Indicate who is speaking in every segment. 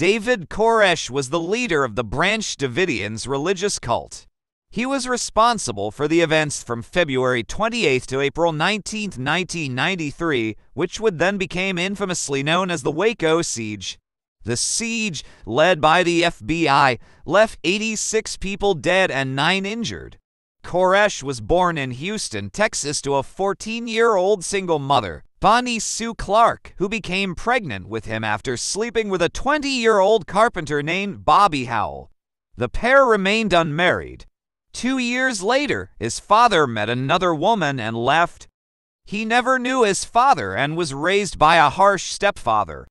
Speaker 1: David Koresh was the leader of the Branch Davidians religious cult. He was responsible for the events from February 28 to April 19, 1993, which would then become infamously known as the Waco Siege. The siege, led by the FBI, left 86 people dead and 9 injured. Koresh was born in Houston, Texas to a 14-year-old single mother. Bonnie Sue Clark, who became pregnant with him after sleeping with a 20 year old carpenter named Bobby Howell. The pair remained unmarried. Two years later, his father met another woman and left. He never knew his father and was raised by a harsh stepfather.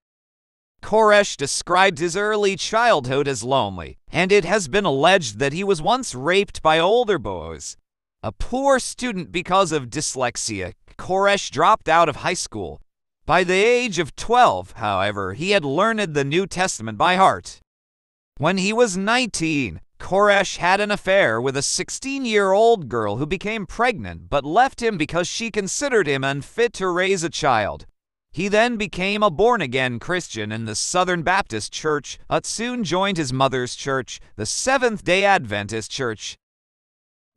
Speaker 1: Koresh described his early childhood as lonely, and it has been alleged that he was once raped by older boys. A poor student because of dyslexia, Koresh dropped out of high school. By the age of 12, however, he had learned the New Testament by heart. When he was 19, Koresh had an affair with a 16 year old girl who became pregnant but left him because she considered him unfit to raise a child. He then became a born again Christian in the Southern Baptist Church, but soon joined his mother's church, the Seventh day Adventist Church,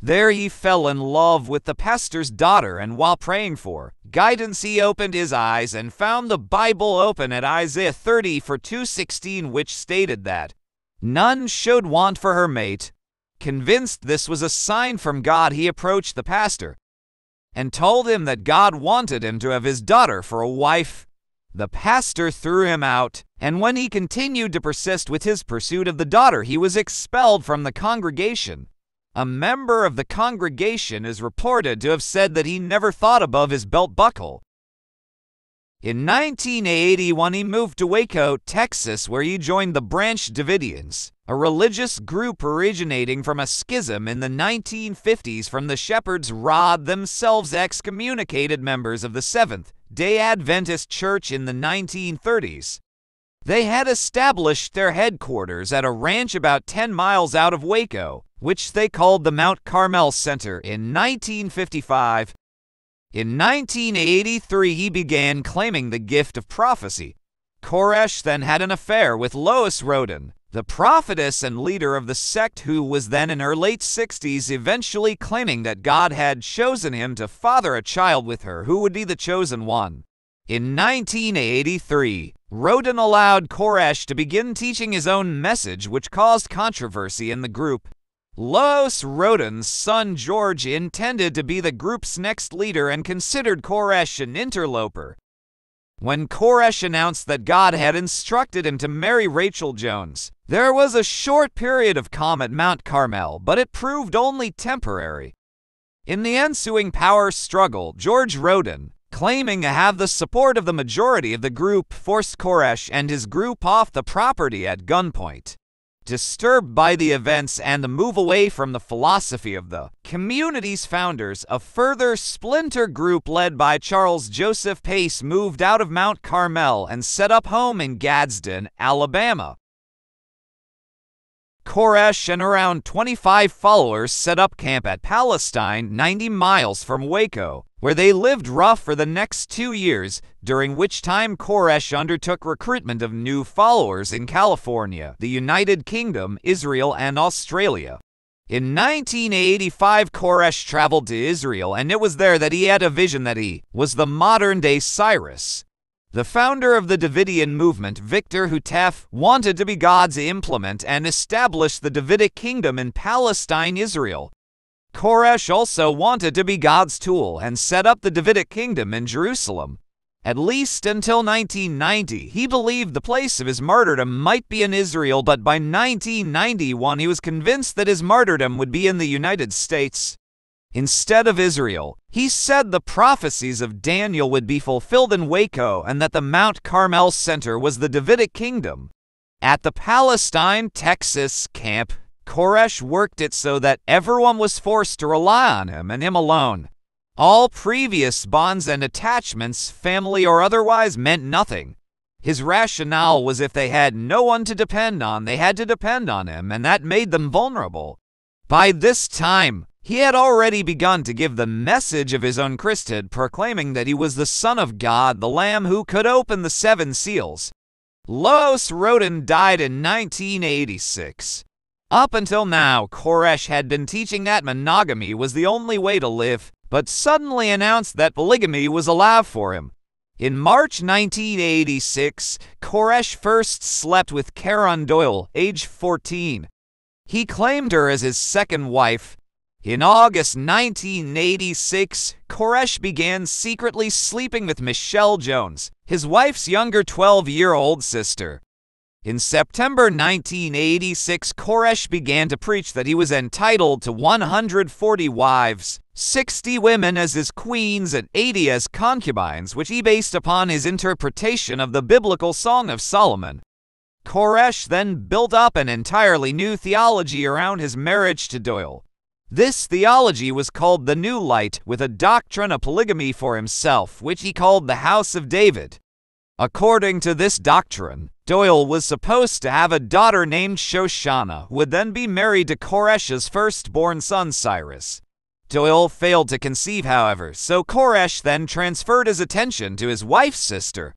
Speaker 1: there he fell in love with the pastor's daughter, and while praying for guidance he opened his eyes and found the Bible open at Isaiah 30 for 216, which stated that none showed want for her mate. Convinced this was a sign from God, he approached the pastor and told him that God wanted him to have his daughter for a wife. The pastor threw him out, and when he continued to persist with his pursuit of the daughter, he was expelled from the congregation a member of the congregation is reported to have said that he never thought above his belt buckle. In 1981, he moved to Waco, Texas, where he joined the Branch Davidians, a religious group originating from a schism in the 1950s from the Shepherds Rod, themselves excommunicated members of the Seventh day Adventist Church in the 1930s. They had established their headquarters at a ranch about 10 miles out of Waco, which they called the Mount Carmel Center in 1955. In 1983, he began claiming the gift of prophecy. Koresh then had an affair with Lois Rodin, the prophetess and leader of the sect who was then in her late 60s, eventually claiming that God had chosen him to father a child with her who would be the chosen one. In 1983, Rodin allowed Koresh to begin teaching his own message, which caused controversy in the group. Los Rodin's son George intended to be the group's next leader and considered Koresh an interloper. When Koresh announced that God had instructed him to marry Rachel Jones, there was a short period of calm at Mount Carmel, but it proved only temporary. In the ensuing power struggle, George Rodin, claiming to have the support of the majority of the group, forced Koresh and his group off the property at gunpoint. Disturbed by the events and the move away from the philosophy of the community's founders, a further splinter group led by Charles Joseph Pace moved out of Mount Carmel and set up home in Gadsden, Alabama. Koresh and around 25 followers set up camp at Palestine, 90 miles from Waco, where they lived rough for the next two years, during which time Koresh undertook recruitment of new followers in California, the United Kingdom, Israel, and Australia. In 1985, Koresh traveled to Israel, and it was there that he had a vision that he was the modern day Cyrus. The founder of the Davidian movement, Victor Hutef, wanted to be God's implement and establish the Davidic kingdom in Palestine, Israel. Koresh also wanted to be God's tool and set up the Davidic kingdom in Jerusalem. At least until 1990, he believed the place of his martyrdom might be in Israel, but by 1991 he was convinced that his martyrdom would be in the United States instead of Israel. He said the prophecies of Daniel would be fulfilled in Waco and that the Mount Carmel Center was the Davidic kingdom. At the Palestine, Texas camp, Koresh worked it so that everyone was forced to rely on him and him alone. All previous bonds and attachments, family or otherwise, meant nothing. His rationale was if they had no one to depend on, they had to depend on him, and that made them vulnerable. By this time, he had already begun to give the message of his Christhood, proclaiming that he was the Son of God, the Lamb who could open the seven seals. Los Roden died in 1986. Up until now, Koresh had been teaching that monogamy was the only way to live, but suddenly announced that polygamy was allowed for him. In March 1986, Koresh first slept with Karen Doyle, age 14. He claimed her as his second wife, in August 1986, Koresh began secretly sleeping with Michelle Jones, his wife's younger 12 year old sister. In September 1986, Koresh began to preach that he was entitled to 140 wives, 60 women as his queens, and 80 as concubines, which he based upon his interpretation of the biblical Song of Solomon. Koresh then built up an entirely new theology around his marriage to Doyle this theology was called the New Light, with a doctrine of polygamy for himself, which he called the House of David. According to this doctrine, Doyle was supposed to have a daughter named Shoshana, would then be married to Koresh's firstborn son Cyrus. Doyle failed to conceive, however, so Koresh then transferred his attention to his wife's sister,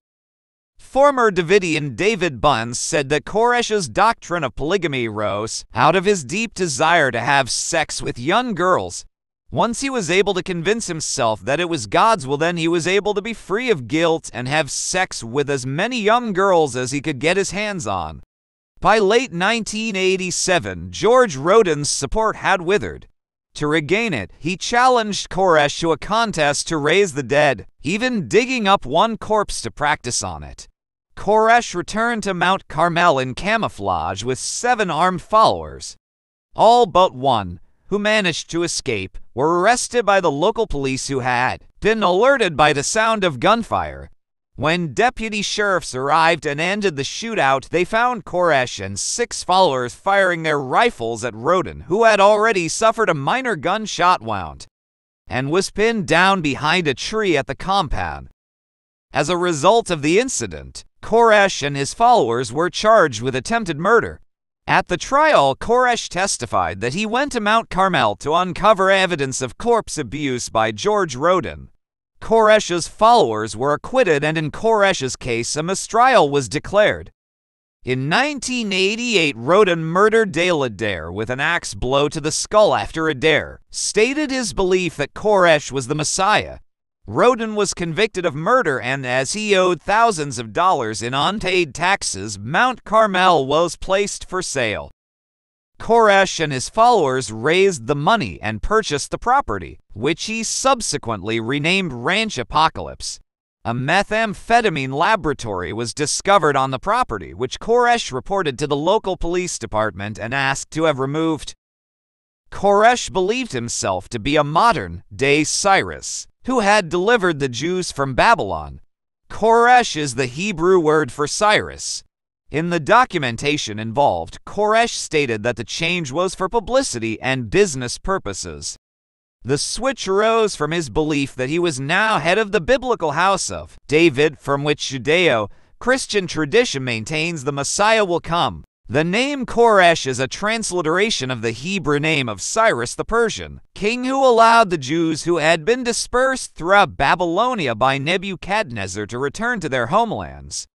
Speaker 1: Former Davidian David Bunce said that Koresh's doctrine of polygamy rose out of his deep desire to have sex with young girls. Once he was able to convince himself that it was God's will, then he was able to be free of guilt and have sex with as many young girls as he could get his hands on. By late 1987, George Roden's support had withered. To regain it, he challenged Koresh to a contest to raise the dead, even digging up one corpse to practice on it. Koresh returned to Mount Carmel in camouflage with seven armed followers. All but one, who managed to escape, were arrested by the local police who had been alerted by the sound of gunfire. When deputy sheriffs arrived and ended the shootout, they found Koresh and six followers firing their rifles at Rodin, who had already suffered a minor gunshot wound and was pinned down behind a tree at the compound. As a result of the incident, Koresh and his followers were charged with attempted murder. At the trial, Koresh testified that he went to Mount Carmel to uncover evidence of corpse abuse by George Roden. Koresh's followers were acquitted, and in Koresh's case, a mistrial was declared. In 1988, Roden murdered Dale Adair with an axe blow to the skull after Adair stated his belief that Koresh was the Messiah Roden was convicted of murder, and as he owed thousands of dollars in unpaid taxes, Mount Carmel was placed for sale. Koresh and his followers raised the money and purchased the property, which he subsequently renamed Ranch Apocalypse. A methamphetamine laboratory was discovered on the property, which Koresh reported to the local police department and asked to have removed. Koresh believed himself to be a modern day Cyrus, who had delivered the Jews from Babylon. Koresh is the Hebrew word for Cyrus. In the documentation involved, Koresh stated that the change was for publicity and business purposes. The switch arose from his belief that he was now head of the biblical house of David, from which Judeo Christian tradition maintains the Messiah will come. The name Koresh is a transliteration of the Hebrew name of Cyrus the Persian, king who allowed the Jews who had been dispersed throughout Babylonia by Nebuchadnezzar to return to their homelands.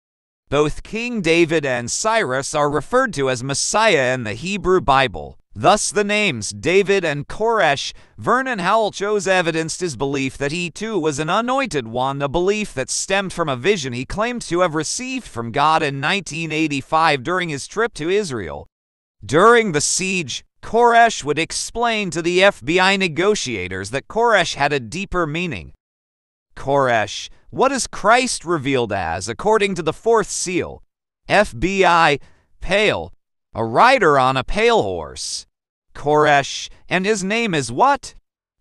Speaker 1: Both King David and Cyrus are referred to as Messiah in the Hebrew Bible, Thus, the names David and Koresh, Vernon Howell chose evidenced his belief that he too was an anointed one, a belief that stemmed from a vision he claimed to have received from God in 1985 during his trip to Israel. During the siege, Koresh would explain to the FBI negotiators that Koresh had a deeper meaning. Koresh, what is Christ revealed as according to the fourth seal? FBI, pale, a rider on a pale horse. Koresh, and his name is what?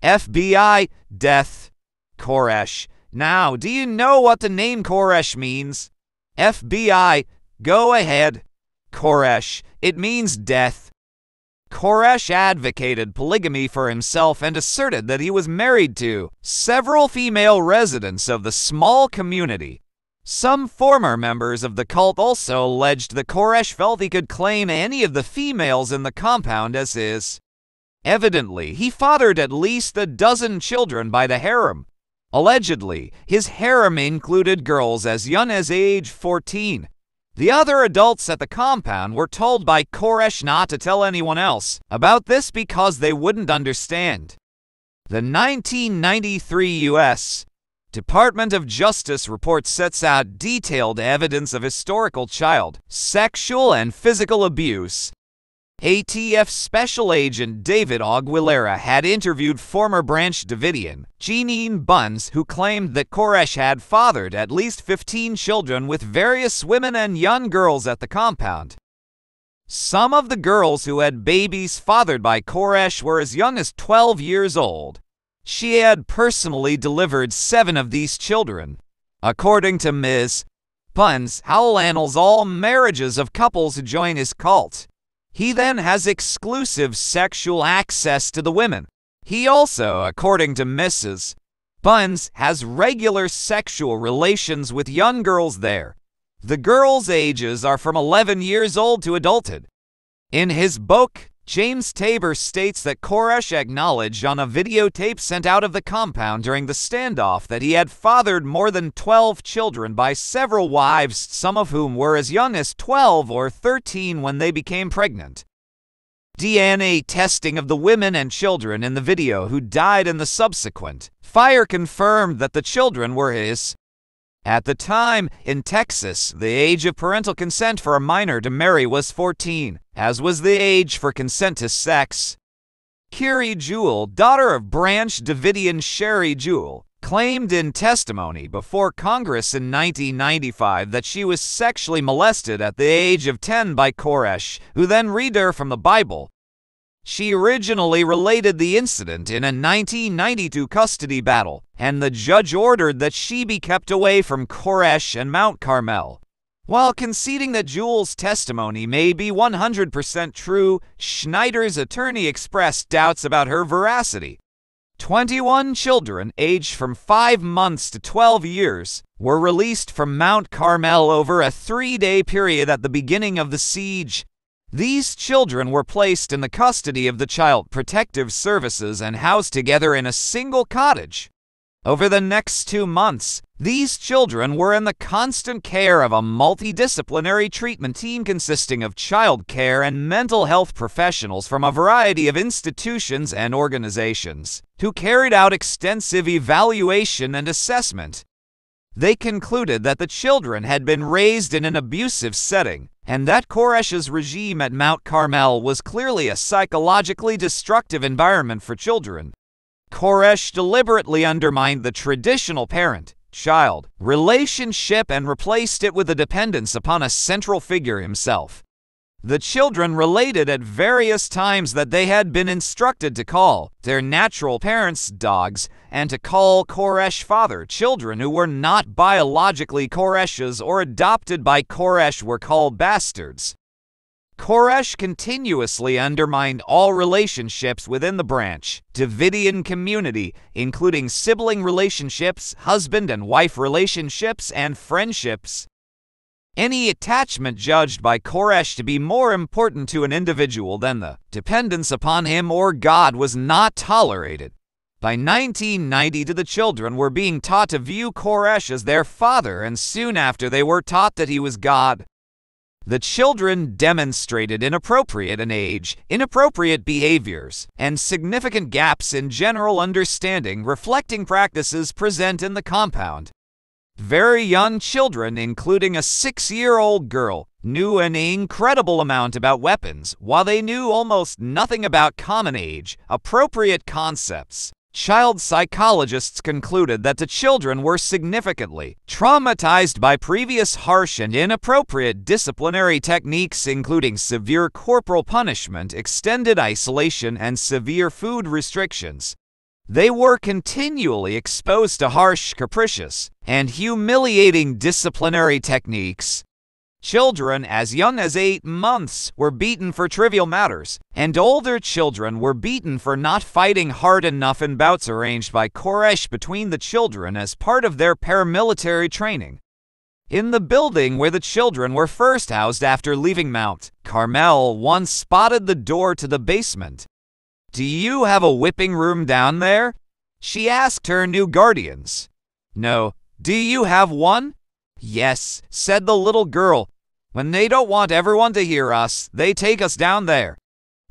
Speaker 1: FBI Death Koresh. Now, do you know what the name Koresh means? FBI, go ahead. Koresh, it means death. Koresh advocated polygamy for himself and asserted that he was married to several female residents of the small community some former members of the cult also alleged the Koresh felt he could claim any of the females in the compound as his. Evidently, he fathered at least a dozen children by the harem. Allegedly, his harem included girls as young as age 14. The other adults at the compound were told by Koresh not to tell anyone else about this because they wouldn't understand. The 1993 U.S. Department of Justice report sets out detailed evidence of historical child sexual and physical abuse. ATF Special Agent David Aguilera had interviewed former Branch Davidian, Jeanine Buns, who claimed that Koresh had fathered at least 15 children with various women and young girls at the compound. Some of the girls who had babies fathered by Koresh were as young as 12 years old. She had personally delivered seven of these children. According to Ms. Buns, Howell annals all marriages of couples who join his cult. He then has exclusive sexual access to the women. He also, according to Mrs. Buns, has regular sexual relations with young girls there. The girls' ages are from 11 years old to adulthood. In his book, James Tabor states that Koresh acknowledged on a videotape sent out of the compound during the standoff that he had fathered more than 12 children by several wives, some of whom were as young as 12 or 13 when they became pregnant. DNA testing of the women and children in the video who died in the subsequent fire confirmed that the children were his, at the time, in Texas, the age of parental consent for a minor to marry was 14, as was the age for consent to sex. Kiri Jewell, daughter of Branch Davidian Sherry Jewell, claimed in testimony before Congress in 1995 that she was sexually molested at the age of 10 by Koresh, who then read her from the Bible, she originally related the incident in a 1992 custody battle, and the judge ordered that she be kept away from Koresh and Mount Carmel. While conceding that Jule's testimony may be 100% true, Schneider's attorney expressed doubts about her veracity. 21 children aged from 5 months to 12 years were released from Mount Carmel over a three day period at the beginning of the siege, these children were placed in the custody of the Child Protective Services and housed together in a single cottage. Over the next two months, these children were in the constant care of a multidisciplinary treatment team consisting of child care and mental health professionals from a variety of institutions and organizations, who carried out extensive evaluation and assessment. They concluded that the children had been raised in an abusive setting, and that Koresh's regime at Mount Carmel was clearly a psychologically destructive environment for children. Koresh deliberately undermined the traditional parent, child, relationship and replaced it with a dependence upon a central figure himself. The children related at various times that they had been instructed to call their natural parents dogs and to call Koresh father. Children who were not biologically Koresh's or adopted by Koresh were called bastards. Koresh continuously undermined all relationships within the branch Davidian community, including sibling relationships, husband and wife relationships, and friendships. Any attachment judged by Koresh to be more important to an individual than the dependence upon him or God was not tolerated. By 1990, the children were being taught to view Koresh as their father, and soon after they were taught that he was God. The children demonstrated inappropriate in age, inappropriate behaviors, and significant gaps in general understanding reflecting practices present in the compound. Very young children, including a six year old girl, knew an incredible amount about weapons, while they knew almost nothing about common age, appropriate concepts. Child psychologists concluded that the children were significantly traumatized by previous harsh and inappropriate disciplinary techniques, including severe corporal punishment, extended isolation, and severe food restrictions. They were continually exposed to harsh, capricious, and humiliating disciplinary techniques. Children as young as eight months were beaten for trivial matters, and older children were beaten for not fighting hard enough in bouts arranged by Koresh between the children as part of their paramilitary training. In the building where the children were first housed after leaving Mount Carmel, one spotted the door to the basement do you have a whipping room down there? She asked her new guardians. No. Do you have one? Yes, said the little girl. When they don't want everyone to hear us, they take us down there.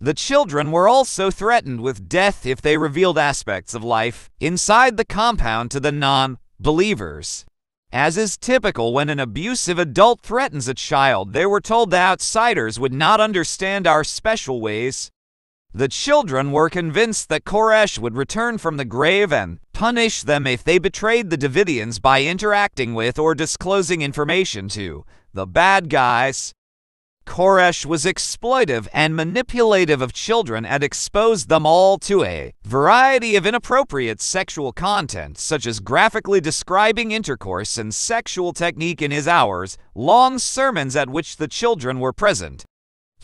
Speaker 1: The children were also threatened with death if they revealed aspects of life inside the compound to the non believers. As is typical when an abusive adult threatens a child, they were told the outsiders would not understand our special ways the children were convinced that Koresh would return from the grave and punish them if they betrayed the Davidians by interacting with or disclosing information to the bad guys. Koresh was exploitive and manipulative of children and exposed them all to a variety of inappropriate sexual content, such as graphically describing intercourse and sexual technique in his hours, long sermons at which the children were present,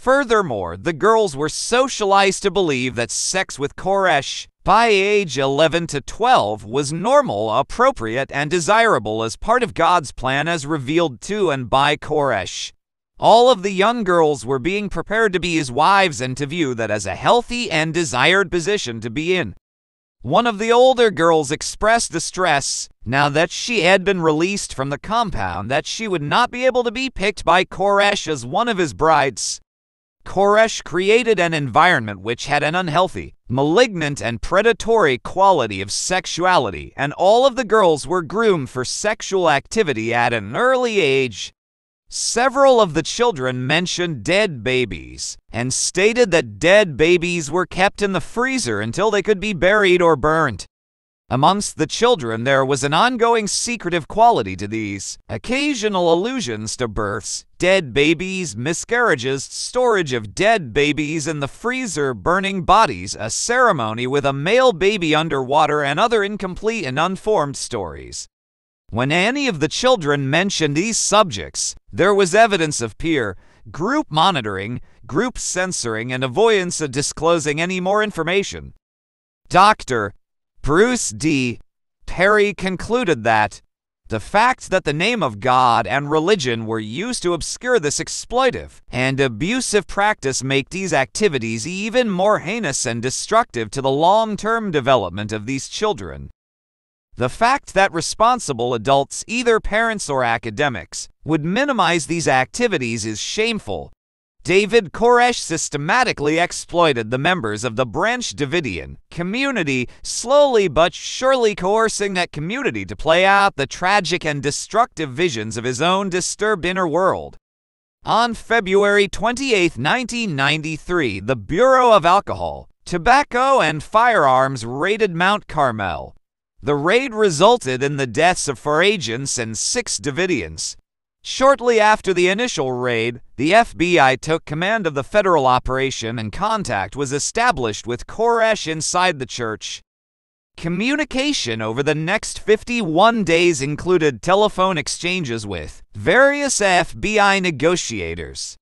Speaker 1: Furthermore, the girls were socialized to believe that sex with Koresh by age 11 to 12 was normal, appropriate, and desirable as part of God's plan as revealed to and by Koresh. All of the young girls were being prepared to be his wives and to view that as a healthy and desired position to be in. One of the older girls expressed distress now that she had been released from the compound that she would not be able to be picked by Koresh as one of his brides. Koresh created an environment which had an unhealthy, malignant, and predatory quality of sexuality, and all of the girls were groomed for sexual activity at an early age. Several of the children mentioned dead babies and stated that dead babies were kept in the freezer until they could be buried or burned. Amongst the children, there was an ongoing secretive quality to these, occasional allusions to births, dead babies, miscarriages, storage of dead babies in the freezer, burning bodies, a ceremony with a male baby underwater, and other incomplete and unformed stories. When any of the children mentioned these subjects, there was evidence of peer, group monitoring, group censoring, and avoidance of disclosing any more information. Dr. Bruce D. Perry concluded that the fact that the name of God and religion were used to obscure this exploitive and abusive practice make these activities even more heinous and destructive to the long-term development of these children. The fact that responsible adults, either parents or academics, would minimize these activities is shameful David Koresh systematically exploited the members of the Branch Davidian community, slowly but surely coercing that community to play out the tragic and destructive visions of his own disturbed inner world. On February 28, 1993, the Bureau of Alcohol, Tobacco, and Firearms raided Mount Carmel. The raid resulted in the deaths of four agents and six Davidians, Shortly after the initial raid, the FBI took command of the federal operation and contact was established with Koresh inside the church. Communication over the next 51 days included telephone exchanges with various FBI negotiators.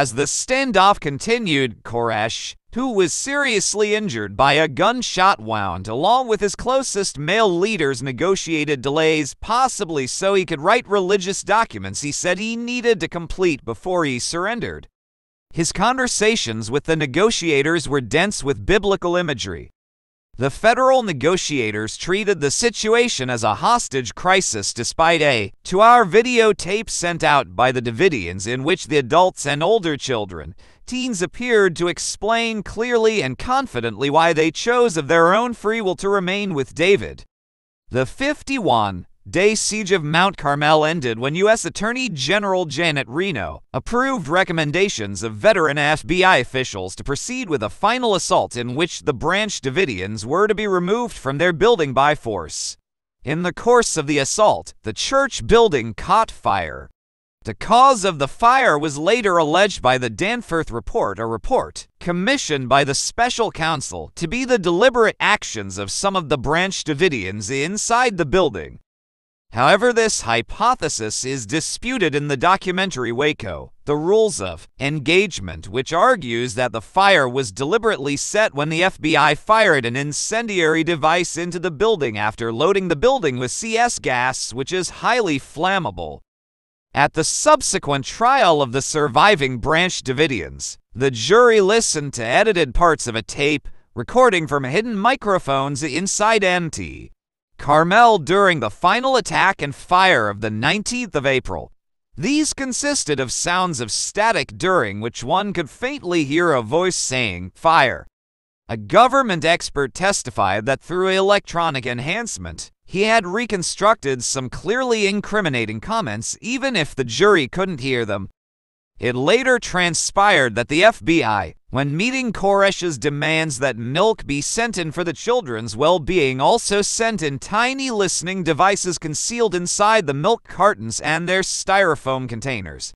Speaker 1: As the standoff continued, Koresh, who was seriously injured by a gunshot wound, along with his closest male leaders, negotiated delays, possibly so he could write religious documents he said he needed to complete before he surrendered. His conversations with the negotiators were dense with biblical imagery, the federal negotiators treated the situation as a hostage crisis despite a to our videotape sent out by the Davidians in which the adults and older children, teens appeared to explain clearly and confidently why they chose of their own free will to remain with David. The 51 Day siege of Mount Carmel ended when U.S. Attorney General Janet Reno approved recommendations of veteran FBI officials to proceed with a final assault in which the Branch Davidians were to be removed from their building by force. In the course of the assault, the church building caught fire. The cause of the fire was later alleged by the Danforth Report, a report commissioned by the special counsel to be the deliberate actions of some of the Branch Davidians inside the building. However, this hypothesis is disputed in the documentary Waco, The Rules of Engagement, which argues that the fire was deliberately set when the FBI fired an incendiary device into the building after loading the building with CS gas, which is highly flammable. At the subsequent trial of the surviving Branch Davidians, the jury listened to edited parts of a tape recording from hidden microphones inside NT. Carmel during the final attack and fire of the 19th of April. These consisted of sounds of static during which one could faintly hear a voice saying, Fire. A government expert testified that through electronic enhancement, he had reconstructed some clearly incriminating comments even if the jury couldn't hear them. It later transpired that the FBI, when meeting Koresh's demands that milk be sent in for the children's well being, also sent in tiny listening devices concealed inside the milk cartons and their styrofoam containers.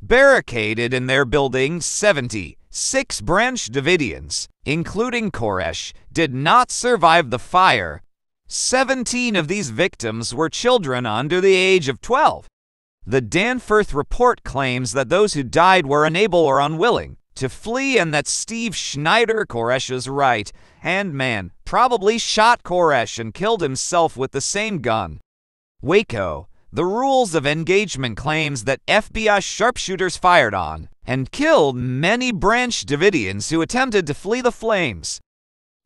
Speaker 1: Barricaded in their building, 70, six branch Davidians, including Koresh, did not survive the fire. 17 of these victims were children under the age of 12. The Danforth report claims that those who died were unable or unwilling to flee and that Steve Schneider, Koresh's right hand man, probably shot Koresh and killed himself with the same gun. Waco, the rules of engagement claims that FBI sharpshooters fired on and killed many Branch Davidians who attempted to flee the flames.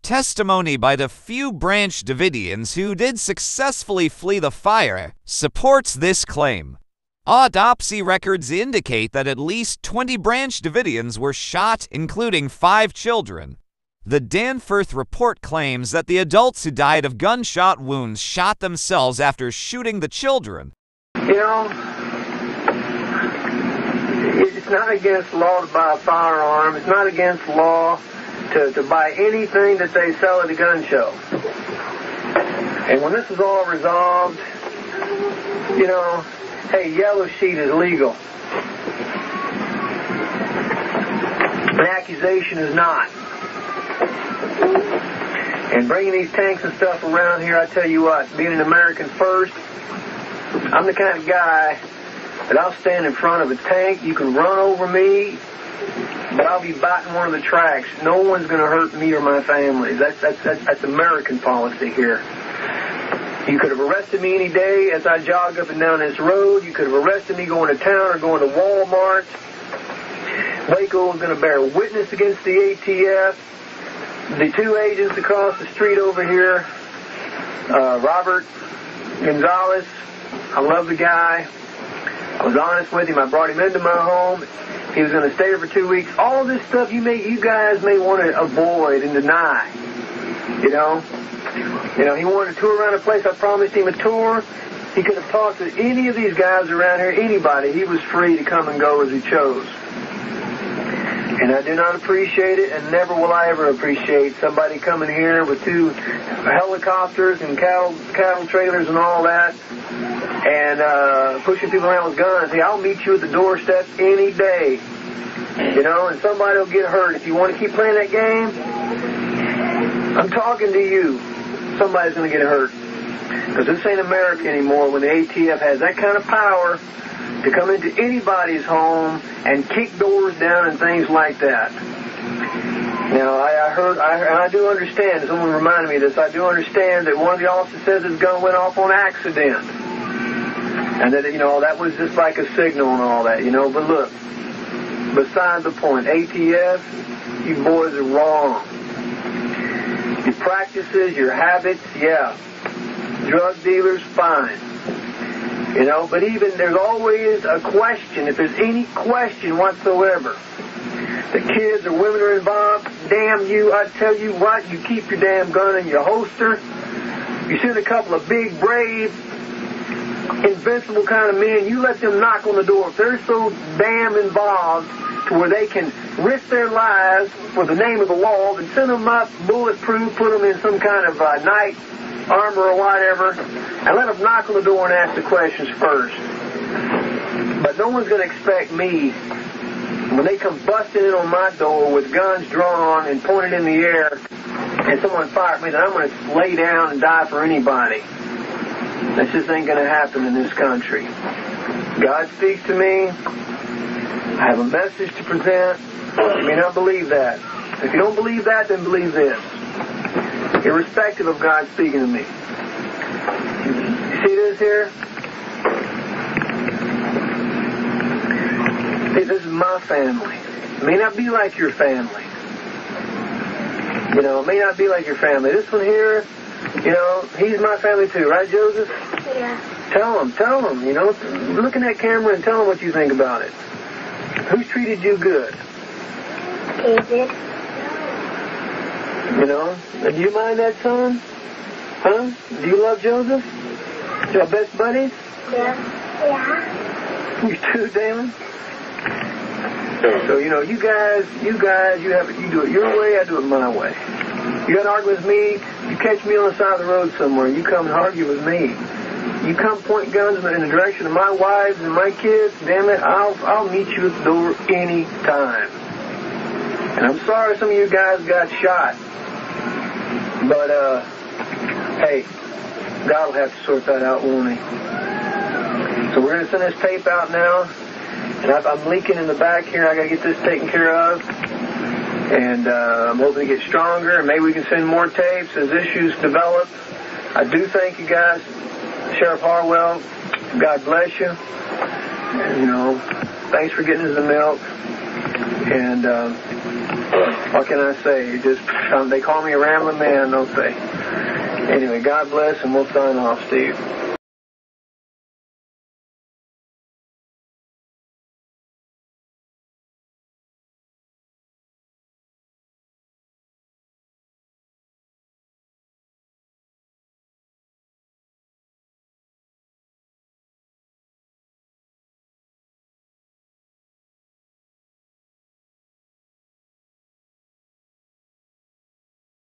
Speaker 1: Testimony by the few Branch Davidians who did successfully flee the fire supports this claim. Autopsy records indicate that at least 20 Branch Davidians were shot, including five children. The Danforth report claims that the adults who died of gunshot wounds shot themselves after shooting the children.
Speaker 2: You know, it's not against law to buy a firearm. It's not against law to, to buy anything that they sell at a gun show. And when this is all resolved, you know, hey, yellow sheet is legal. An accusation is not. And bringing these tanks and stuff around here, I tell you what, being an American first, I'm the kind of guy that I'll stand in front of a tank. You can run over me, but I'll be biting one of the tracks. No one's going to hurt me or my family. That's, that's, that's, that's American policy here. You could have arrested me any day as I jogged up and down this road. You could have arrested me going to town or going to Walmart. Waco is going to bear witness against the ATF. The two agents across the street over here, uh, Robert Gonzalez, I love the guy. I was honest with him. I brought him into my home. He was going to stay here for two weeks. All this stuff you may, you guys may want to avoid and deny. You know, you know, he wanted a tour around the place. I promised him a tour. He could have talked to any of these guys around here, anybody. He was free to come and go as he chose. And I do not appreciate it, and never will I ever appreciate somebody coming here with two helicopters and cattle cattle trailers and all that, and uh, pushing people around with guns. Hey, I'll meet you at the doorstep any day, you know. And somebody will get hurt if you want to keep playing that game. I'm talking to you somebody's going to get hurt. Because this ain't America anymore when the ATF has that kind of power to come into anybody's home and kick doors down and things like that. Now, I, I heard, I, and I do understand, someone reminded me of this, I do understand that one of the officers says his gun went off on accident. And that, you know, that was just like a signal and all that, you know. But look, beside the point, ATF, you boys are wrong your practices, your habits, yeah. Drug dealers, fine. You know, but even there's always a question, if there's any question whatsoever. The kids or women are involved, damn you, I tell you what, you keep your damn gun in your holster. You send a couple of big, brave, invincible kind of men, you let them knock on the door. If they're so damn involved to where they can risk their lives for the name of the law, then send them up bulletproof, put them in some kind of uh, night armor or whatever, and let them knock on the door and ask the questions first. But no one's going to expect me when they come busting in on my door with guns drawn and pointed in the air and someone fired me, that I'm going to lay down and die for anybody. This just ain't going to happen in this country. God speaks to me. I have a message to present. You may not believe that. If you don't believe that, then believe this. Irrespective of God speaking to me. You see this here? See, this is my family. It may not be like your family. You know, it may not be like your family. This one here, you know, he's my family too, right, Joseph? Yeah. Tell him, tell him, you know, look in that camera and tell him what you think about it. Who's treated you good? Is it? You know? Do you mind that song? Huh? Do you love Joseph? Your best buddy? Yeah. Yeah. You too, Damon? So, you know, you guys, you guys, you have it, you do it your way, I do it my way. You gotta argue with me, you catch me on the side of the road somewhere, you come and argue with me. You come point guns in the direction of my wives and my kids, damn it, I'll, I'll meet you at the door any time. And I'm sorry some of you guys got shot. But, uh, hey, God will have to sort that out, won't he? So we're going to send this tape out now. And I'm leaking in the back here. I got to get this taken care of. And uh, I'm hoping to get stronger. And maybe we can send more tapes as issues develop. I do thank you guys. Sheriff Harwell, God bless you. And, you know, thanks for getting us the milk. And uh, what can I say? Just um, they call me a rambling man, don't they? Anyway, God bless, and we'll sign off, Steve.